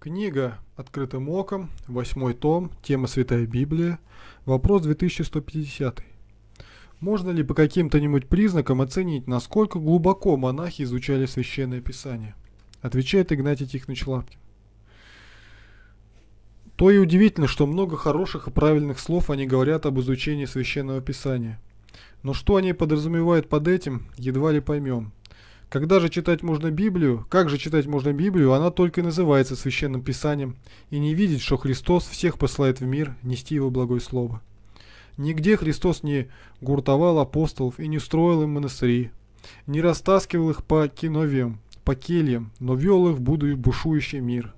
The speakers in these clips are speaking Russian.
Книга «Открытым оком», восьмой том, тема «Святая Библия», вопрос 2150. Можно ли по каким-то-нибудь признакам оценить, насколько глубоко монахи изучали Священное Писание? Отвечает Игнатий Тихонович Лапкин. То и удивительно, что много хороших и правильных слов они говорят об изучении Священного Писания. Но что они подразумевают под этим, едва ли поймем – когда же читать можно Библию, как же читать можно Библию, она только и называется Священным Писанием, и не видеть, что Христос всех посылает в мир нести Его благое Слово. Нигде Христос не гуртовал апостолов и не строил им монастыри, не растаскивал их по киновиям, по кельям, но вел их в буду бушующий мир.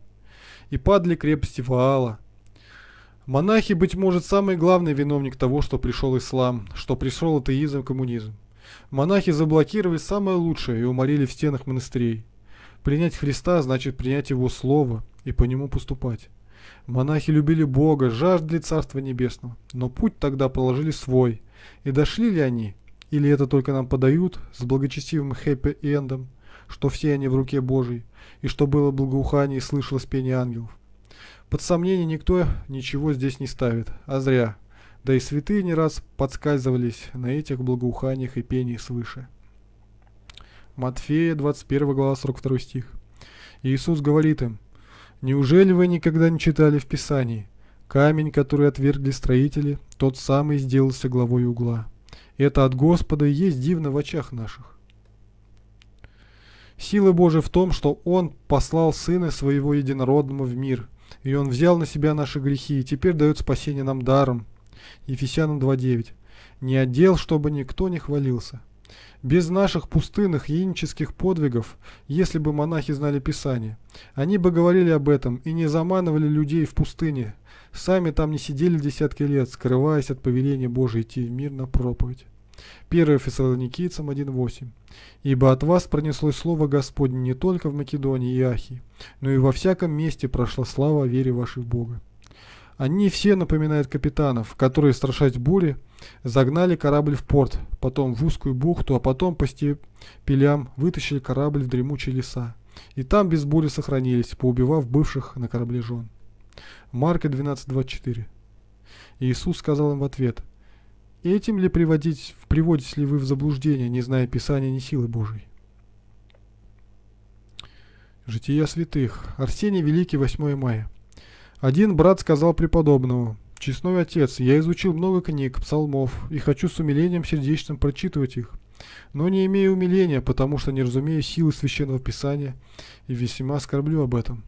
И падли крепости Ваала. Монахи, быть может, самый главный виновник того, что пришел ислам, что пришел атеизм, коммунизм. Монахи заблокировали самое лучшее и уморили в стенах монастырей. Принять Христа значит принять Его Слово и по нему поступать. Монахи любили Бога, жаждали Царства Небесного, но путь тогда положили свой. И дошли ли они, или это только нам подают, с благочестивым хэппи-эндом, что все они в руке Божьей, и что было благоухание и слышалось пение ангелов. Под сомнение никто ничего здесь не ставит, а зря – да и святые не раз подсказывались на этих благоуханиях и пении свыше. Матфея 21 глава 42 стих. Иисус говорит им, «Неужели вы никогда не читали в Писании? Камень, который отвергли строители, тот самый сделался главой угла. Это от Господа и есть дивно в очах наших». Сила Божия в том, что Он послал Сына Своего Единородного в мир, и Он взял на Себя наши грехи, и теперь дает спасение нам даром, Ефесянам 2.9. «Не отдел, чтобы никто не хвалился». Без наших пустынных яинических подвигов, если бы монахи знали Писание, они бы говорили об этом и не заманывали людей в пустыне. Сами там не сидели десятки лет, скрываясь от повеления Божия идти в мир на проповедь. 1 Фессалоникийцам 1.8 «Ибо от вас пронеслось слово Господне не только в Македонии и Ахии, но и во всяком месте прошла слава о вере вашей в Бога». Они все напоминают капитанов, которые, страшась бури, загнали корабль в порт, потом в узкую бухту, а потом по степелям вытащили корабль в дремучие леса. И там без бури сохранились, поубивав бывших на корабле жен. Марка 12.24 Иисус сказал им в ответ, «Этим ли приводить, приводите ли вы в заблуждение, не зная Писания ни силы Божьей?» Жития святых. Арсений Великий, 8 мая. Один брат сказал преподобному, «Честной отец, я изучил много книг, псалмов, и хочу с умилением сердечным прочитывать их, но не имею умиления, потому что не разумею силы священного писания и весьма оскорблю об этом».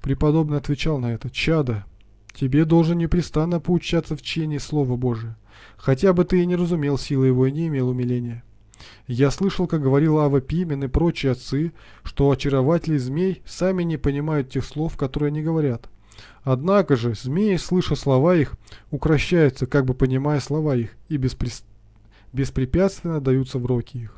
Преподобный отвечал на это, «Чада, тебе должен непрестанно поучаться в чении Слова Божия, хотя бы ты и не разумел силы его и не имел умиления». Я слышал, как говорил Ава Пимен и прочие отцы, что очарователи змей сами не понимают тех слов, которые они говорят – Однако же, змеи, слыша слова их, укращаются, как бы понимая слова их, и беспри... беспрепятственно даются в руки их.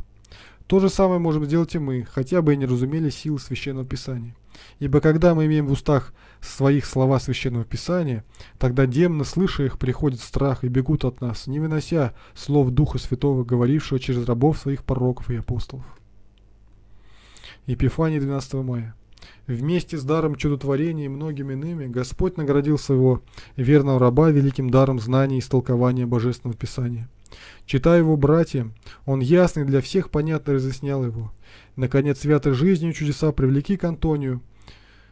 То же самое можем сделать и мы, хотя бы и не разумели силы Священного Писания. Ибо когда мы имеем в устах своих слова Священного Писания, тогда демоны, слыша их, приходят в страх и бегут от нас, не вынося слов Духа Святого, говорившего через рабов своих пророков и апостолов. Епифания 12 мая. Вместе с даром чудотворения и многими иными Господь наградил своего верного раба великим даром знаний и истолкования Божественного Писания. Читая его братьям, он ясный для всех понятно разъяснял его. Наконец, святой жизнью чудеса привлекли к Антонию.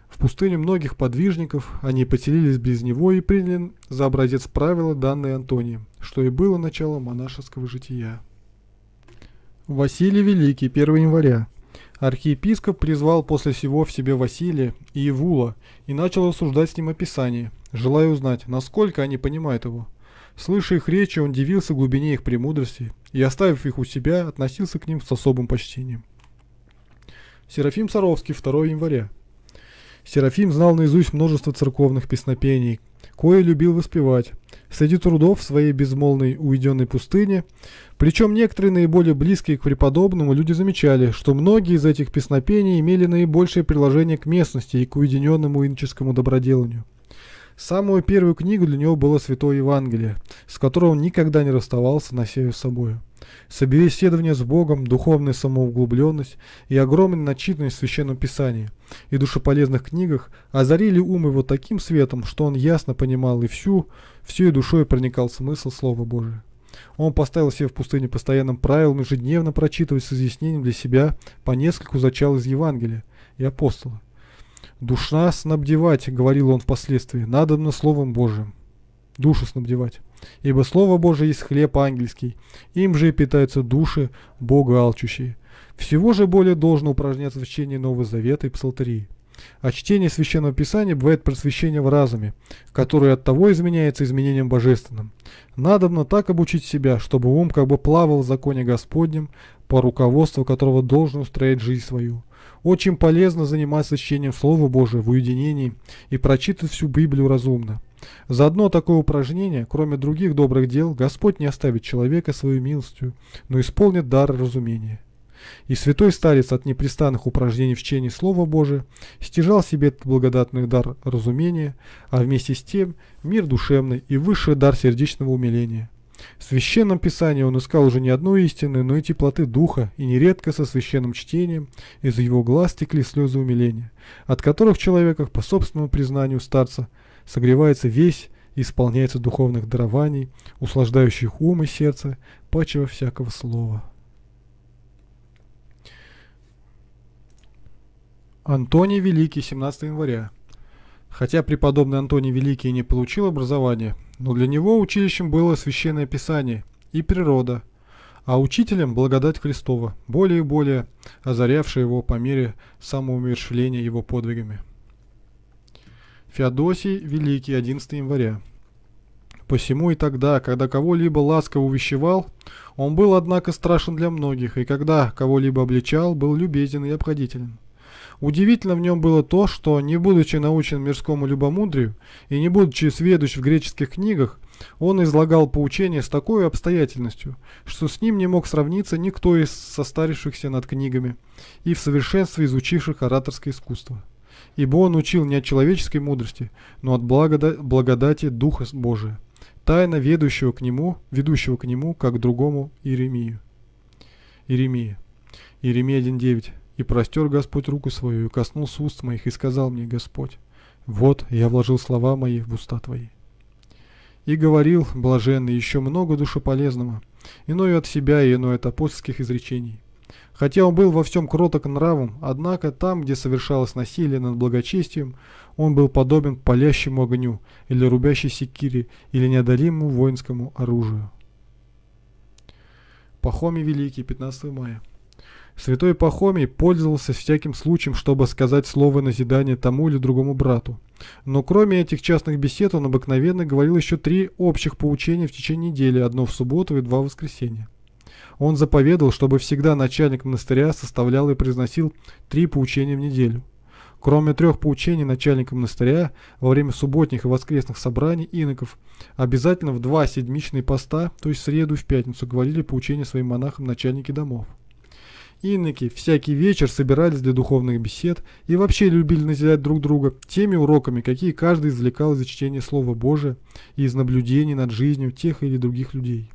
В пустыне многих подвижников они поселились без него и приняли за образец правила, данные Антонием, что и было началом монашеского жития. Василий Великий, 1 января Архиепископ призвал после всего в себе Василия и Евула и начал осуждать с ним о желая узнать, насколько они понимают его. Слыша их речи, он дивился глубине их премудрости и, оставив их у себя, относился к ним с особым почтением. Серафим Саровский, 2 января. Серафим знал наизусть множество церковных песнопений, кое любил воспевать, среди трудов в своей безмолвной уединной пустыне. Причем некоторые наиболее близкие к преподобному люди замечали, что многие из этих песнопений имели наибольшее приложение к местности и к уединенному инческому доброделанию. Самую первую книгу для него было Святое Евангелие, с которым он никогда не расставался, насею собою. Собеседование с Богом, духовная самоуглубленность и огромная начитанность в Священном Писании и душеполезных книгах озарили ум его таким светом, что он ясно понимал и всю, всю и душой проникал смысл Слова Божия. Он поставил себе в пустыне постоянным правилом ежедневно прочитывать с изъяснением для себя по нескольку зачал из Евангелия и апостола. Душа снабдевать, говорил он впоследствии, надо на Словом Божиим. Душу снабдевать. Ибо Слово Божие есть хлеб ангельский, им же питаются души Бога алчущие. Всего же более должно упражняться в чтении Нового Завета и Псалтерии. А чтение Священного Писания бывает просвещение в разуме, которое от того изменяется изменением божественным. Надобно так обучить себя, чтобы ум как бы плавал в законе Господнем, по руководству которого должен устроить жизнь свою. Очень полезно заниматься чтением Слова Божия в уединении и прочитывать всю Библию разумно. За одно такое упражнение, кроме других добрых дел, Господь не оставит человека свою милостью, но исполнит дар разумения. И святой старец от непрестанных упражнений в чтении Слова Божия стяжал себе этот благодатный дар разумения, а вместе с тем мир душевный и высший дар сердечного умиления. В Священном Писании он искал уже не одну истины, но и теплоты духа, и нередко со священным чтением из его глаз текли слезы умиления, от которых в человеках, по собственному признанию старца, согревается весь и исполняется духовных дарований, услаждающих ум и сердце, паче всякого слова. Антоний Великий, 17 января. Хотя преподобный Антоний Великий не получил образования, но для него училищем было священное писание и природа, а учителем благодать Христова, более и более озарявшая его по мере самоумершвления его подвигами. Феодосий Великий, 11 января. Посему и тогда, когда кого-либо ласково увещевал, он был, однако, страшен для многих, и когда кого-либо обличал, был любезен и обходителен. Удивительно в нем было то, что, не будучи научен мирскому любомудрию и не будучи сведущ в греческих книгах, он излагал поучение с такой обстоятельностью, что с ним не мог сравниться никто из состарившихся над книгами и в совершенстве изучивших ораторское искусство. Ибо он учил не от человеческой мудрости, но от благода благодати Духа Божия, тайно ведущего к нему, ведущего к нему, как другому Иеремию. Иеремия. Иеремия 1.9. И простер Господь руку свою, и коснулся уст моих, и сказал мне Господь, «Вот, я вложил слова мои в уста твои». И говорил, блаженный, еще много душеполезного, иною от себя и иное от апостольских изречений. Хотя он был во всем кроток нравом, однако там, где совершалось насилие над благочестием, он был подобен палящему огню или рубящей секире или неодолимому воинскому оружию. Пахоми Великий, 15 мая. Святой Пахомий пользовался всяким случаем, чтобы сказать слово назидания тому или другому брату. Но кроме этих частных бесед он обыкновенно говорил еще три общих поучения в течение недели, одно в субботу и два в воскресенье. Он заповедал, чтобы всегда начальник монастыря составлял и произносил три поучения в неделю. Кроме трех поучений начальника монастыря во время субботних и воскресных собраний иноков, обязательно в два седмичные поста, то есть в среду и в пятницу, говорили поучения своим монахам начальники домов. Иноки всякий вечер собирались для духовных бесед и вообще любили назидать друг друга теми уроками, какие каждый извлекал из чтения Слова Божия и из наблюдений над жизнью тех или других людей.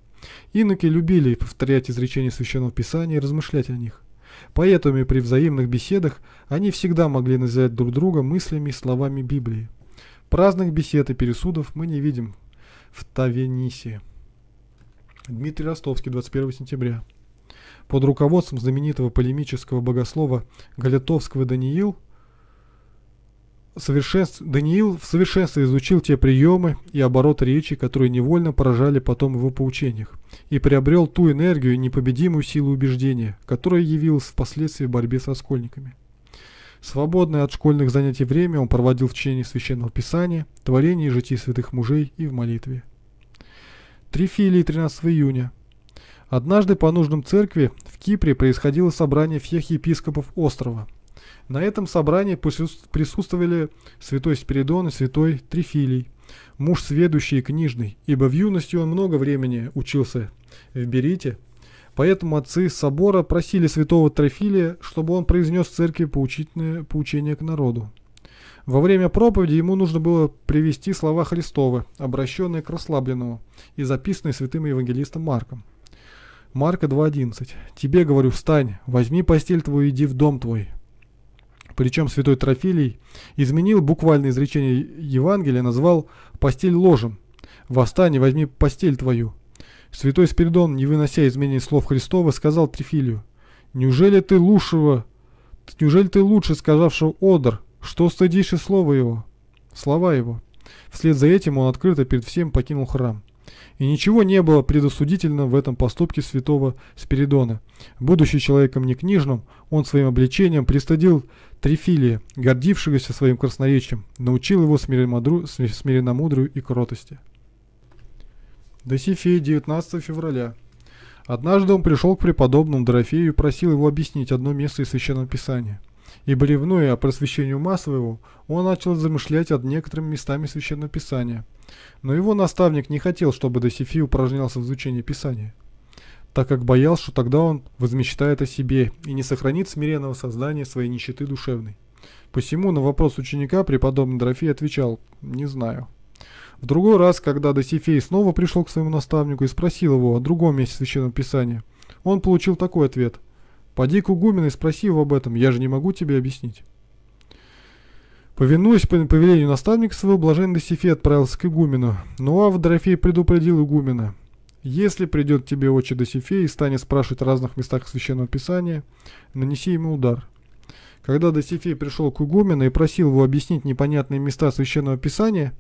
Иноки любили повторять изречения Священного Писания и размышлять о них. Поэтому при взаимных беседах они всегда могли назидать друг друга мыслями и словами Библии. Праздных бесед и пересудов мы не видим в Тавенисе. Дмитрий Ростовский, 21 сентября под руководством знаменитого полемического богослова Галятовского Даниил, совершенств... Даниил в совершенстве изучил те приемы и обороты речи, которые невольно поражали потом его поучениях, и приобрел ту энергию и непобедимую силу убеждения, которая явилась впоследствии в борьбе со школьниками. Свободное от школьных занятий время он проводил в чтении Священного Писания, творении житий святых мужей и в молитве. Три филии 13 июня – Однажды по нуждам церкви в Кипре происходило собрание всех епископов острова. На этом собрании присутствовали святой Спиридон и святой Трифилий, муж сведущий и книжный, ибо в юности он много времени учился в Берите, Поэтому отцы собора просили святого Трофилия, чтобы он произнес в церкви поучительное поучение к народу. Во время проповеди ему нужно было привести слова Христовы, обращенные к расслабленному и записанные святым евангелистом Марком. Марка 2.11. «Тебе, говорю, встань, возьми постель твою иди в дом твой». Причем святой Трофилий изменил буквальное изречение Евангелия, назвал «постель ложем». «Восстань и возьми постель твою». Святой Спиридон, не вынося изменений слов Христова, сказал Трифилию, «Неужели ты лучшего, неужели ты лучше сказавшего одр, что стыдишь и слова его?» Слова его. Вслед за этим он открыто перед всем покинул храм и ничего не было предосудительно в этом поступке святого Спиридона. Будучи человеком не книжным, он своим обличением пристыдил Трифилия, гордившегося своим красноречием, научил его смиренно смиренномудрию и кротости. Досифея, 19 февраля. Однажды он пришел к преподобному Дорофею и просил его объяснить одно место из Священного Писания – и бревнуя о просвещению массового, он начал замышлять над некоторыми местами Священного Писания. Но его наставник не хотел, чтобы Досифи упражнялся в изучении Писания, так как боялся, что тогда он возмечтает о себе и не сохранит смиренного создания своей нищеты душевной. Посему на вопрос ученика преподобный Дорофей отвечал «не знаю». В другой раз, когда Досифей снова пришел к своему наставнику и спросил его о другом месте Священного Писания, он получил такой ответ – Поди к Угумину и спроси его об этом, я же не могу тебе объяснить. Повинуясь по повелению наставника своего, блаженный Досифей отправился к Игумену, но ну, Ав Дорофей предупредил Игумена. «Если придет тебе отче Досифей и станет спрашивать в разных местах Священного Писания, нанеси ему удар». Когда Досифей пришел к Игумену и просил его объяснить непонятные места Священного Писания,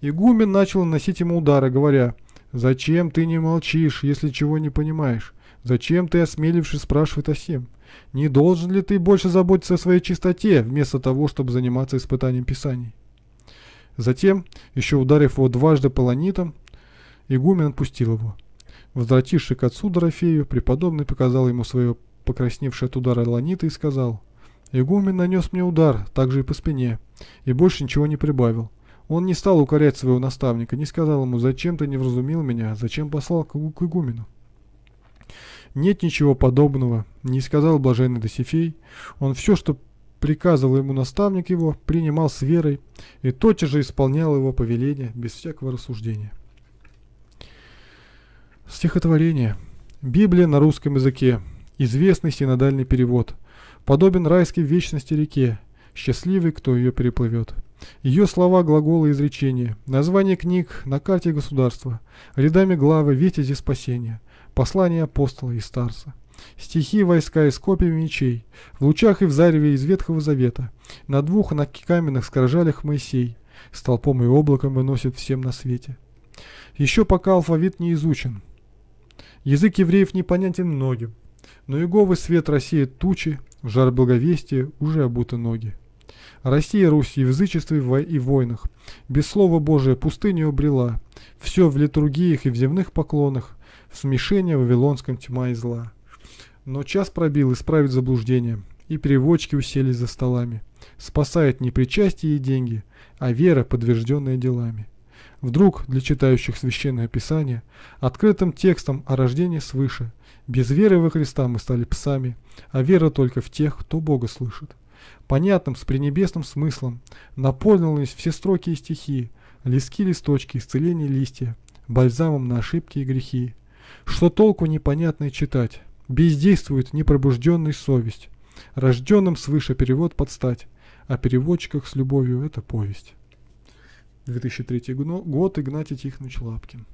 Игумен начал наносить ему удары, говоря «Зачем ты не молчишь, если чего не понимаешь? Зачем ты, осмелившись, спрашивает о сем? Не должен ли ты больше заботиться о своей чистоте, вместо того, чтобы заниматься испытанием Писаний? Затем, еще ударив его дважды по ланитам, игумен отпустил его. Возвративший к отцу Дорофею, преподобный показал ему свое покрасневшее от удара ланита и сказал, «Игумен нанес мне удар, также и по спине, и больше ничего не прибавил. Он не стал укорять своего наставника, не сказал ему, зачем ты не вразумил меня, зачем послал к игумену. «Нет ничего подобного», — не сказал блаженный Досифей. Он все, что приказывал ему наставник его, принимал с верой и тотчас же исполнял его повеление без всякого рассуждения. Стихотворение. Библия на русском языке. Известный синодальный перевод. Подобен райской вечности реке. Счастливый, кто ее переплывет. Ее слова, глаголы, изречения, названия книг на карте государства, рядами главы, витязи спасения. Послание апостола и старца. Стихи войска из копий мечей, в лучах и в зареве из Ветхого Завета. На двух на каменных скоржалях Моисей, столпом и облаком выносит всем на свете. Еще пока алфавит не изучен. Язык евреев непонятен многим, но Иеговы свет рассеет тучи, в жар благовестия уже обуты ноги. Россия, Руси Русь, язычестве и войнах. Без слова Божия пустыню обрела. Все в литургиях и в земных поклонах. В смешении вавилонском тьма и зла. Но час пробил исправить заблуждение. И переводчики усели за столами. Спасает не причастие и деньги, а вера, подтвержденная делами. Вдруг для читающих Священное Писание, открытым текстом о а рождении свыше, без веры во Христа мы стали псами, а вера только в тех, кто Бога слышит понятным с пренебесным смыслом, наполнились все строки и стихи, лиски, листочки исцеление листья, бальзамом на ошибки и грехи. Что толку непонятное читать? Бездействует непробужденная совесть. Рожденным свыше перевод подстать, стать. О а переводчиках с любовью – это повесть. 2003 год. Игнатий Тихонович Лапкин.